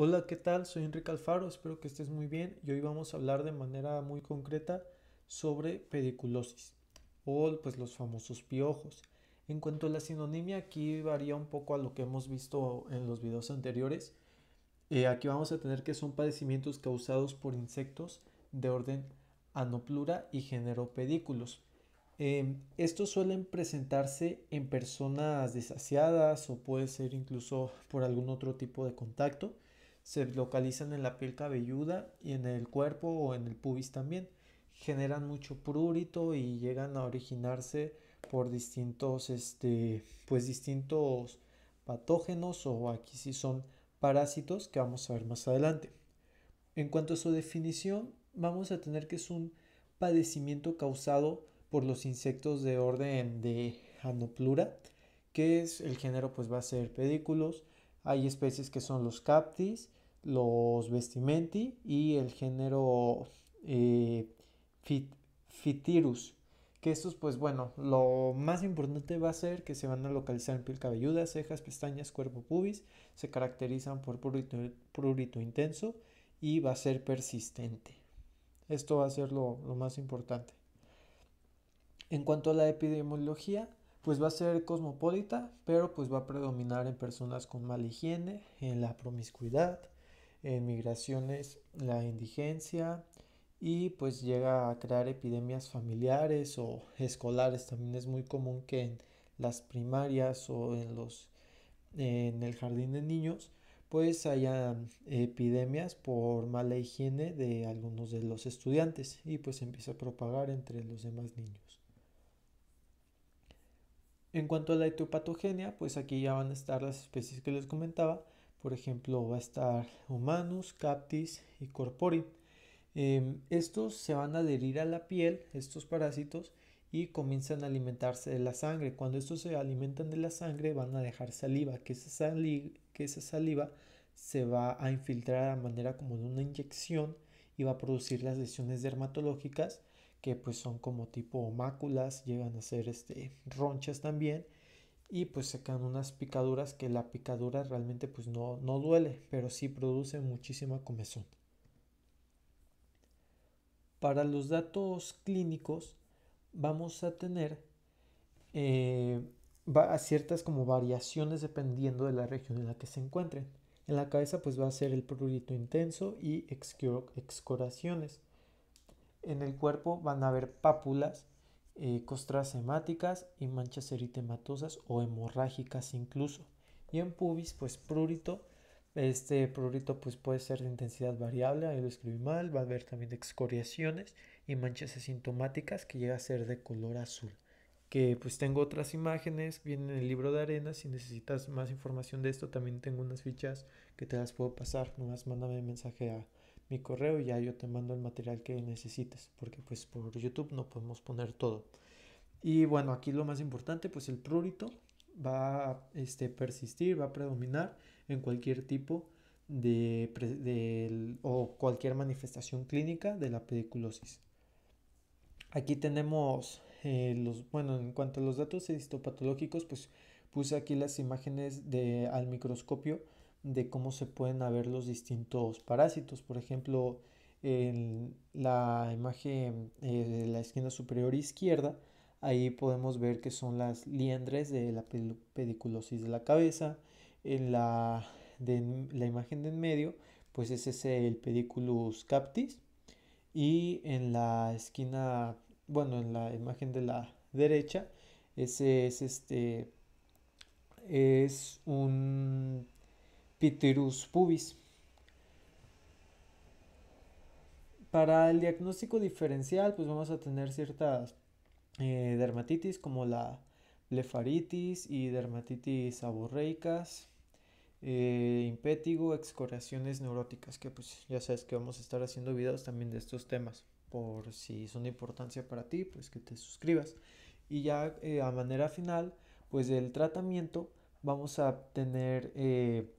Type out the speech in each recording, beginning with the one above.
Hola, ¿qué tal? Soy Enrique Alfaro, espero que estés muy bien y hoy vamos a hablar de manera muy concreta sobre pediculosis o pues los famosos piojos. En cuanto a la sinonimia, aquí varía un poco a lo que hemos visto en los videos anteriores. Eh, aquí vamos a tener que son padecimientos causados por insectos de orden anoplura y género pedículos. Em, estos suelen presentarse en personas desasiadas o puede ser incluso por algún otro tipo de contacto se localizan en la piel cabelluda y en el cuerpo o en el pubis también. Generan mucho prurito y llegan a originarse por distintos, este, pues distintos patógenos o aquí sí son parásitos que vamos a ver más adelante. En cuanto a su definición, vamos a tener que es un padecimiento causado por los insectos de orden de Anoplura, que es el género pues va a ser pedículos. Hay especies que son los captis los vestimenti y el género eh, fitirus. Que estos, pues bueno, lo más importante va a ser que se van a localizar en piel cabelluda, cejas, pestañas, cuerpo pubis. Se caracterizan por prurito, intenso y va a ser persistente. Esto va a ser lo, lo más importante. En cuanto a la epidemiología, pues va a ser cosmopolita, pero pues va a predominar en personas con mala higiene, en la promiscuidad, en migraciones la indigencia y pues llega a crear epidemias familiares o escolares. También es muy común que en las primarias o en los en el jardín de niños pues haya epidemias por mala higiene de algunos de los estudiantes y pues empieza a propagar entre los demás niños. En cuanto a la etiopatogenia pues aquí ya van a estar las especies que les comentaba, por ejemplo, va a estar humanus, captis y corpori. Em, estos se van a adherir a la piel, estos parásitos, y comienzan a alimentarse de la sangre. Cuando estos se alimentan de la sangre, van a dejar saliva, que esa, saliva, que esa saliva se va a infiltrar a manera como de una inyección y va a producir las lesiones dermatológicas, que pues son como tipo máculas, llegan a ser este, ronchas también y pues se quedan unas picaduras que la picadura realmente pues no, duele, pero sí produce muchísima comezón. Para los datos clínicos vamos a tener eh, a ciertas como variaciones dependiendo de la región en la que se encuentren. En la cabeza pues va a ser el prurito intenso y excoraciones En el cuerpo van a haber pápulas eh, costras hemáticas y manchas eritematosas o hemorrágicas incluso. Y en pubis, pues prurito. Este prurito pues puede ser de intensidad variable, ahí lo escribí mal, va a haber también de excoriaciones y manchas asintomáticas que llega a ser de color azul. Que pues tengo otras imágenes, vienen en el libro de arena, si necesitas más información de esto también tengo unas fichas que te las puedo pasar, nomás mándame mensaje a, mi correo y ya yo te mando el material que necesites, porque pues por YouTube no podemos poner todo. Y bueno, aquí lo más importante, pues el prurito va a este, persistir, va a predominar en cualquier tipo de, o cualquier manifestación clínica de la pediculosis. Aquí tenemos eh, los, bueno, en cuanto a los datos histopatológicos, pues puse aquí las imágenes al microscopio de cómo se pueden ver los distintos parásitos. Por ejemplo, en la imagen de eh, la esquina superior izquierda, ahí podemos ver que son las liendres de la pediculosis de la cabeza. En la, de, la imagen de en medio, pues ese es el pediculus captis. Y en la esquina, bueno, en la imagen de la derecha, ese es este es un Pterus pubis. Para el diagnóstico diferencial, pues vamos a tener ciertas eh, dermatitis como la blefaritis y dermatitis aborreicas, eh, impétigo, excoriaciones neuróticas, que pues ya sabes que vamos a estar haciendo videos también de estos temas, por si son de importancia para ti, pues que te suscribas. Y ya eh, a manera final, pues del tratamiento vamos a tener eh,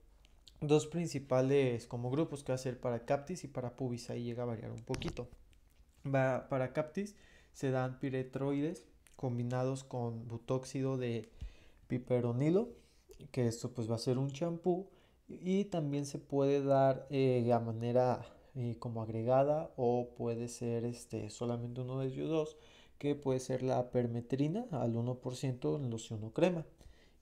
dos principales como grupos que va a ser para Captis y para Pubis. Ahí llega a variar un poquito. para Captis se dan piretroides combinados con butóxido de piperonilo, que esto pues va a ser un champú. Y también se puede dar de eh, a manera eh, como agregada o puede ser este, solamente uno de ellos dos, que puede ser la permetrina al 1% en loción o crema.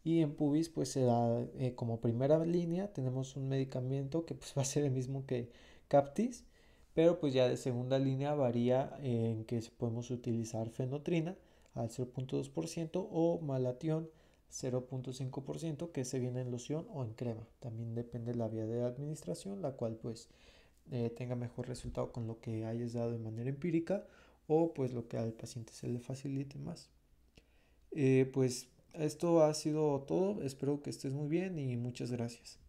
Y en pubis pues se da eh, como primera línea, tenemos un medicamento que pues va a ser el mismo que Captis, pero pues ya de segunda línea varía en que podemos utilizar fenotrina al 0.2% o malatión 0.5% que se viene en loción o en crema. También depende de la vía de administración, la cual pues eh, tenga mejor resultado con lo que hayas dado de manera empírica o pues lo que al paciente se le facilite más. Eh, pues esto ha sido todo. Espero que estés muy bien y muchas gracias.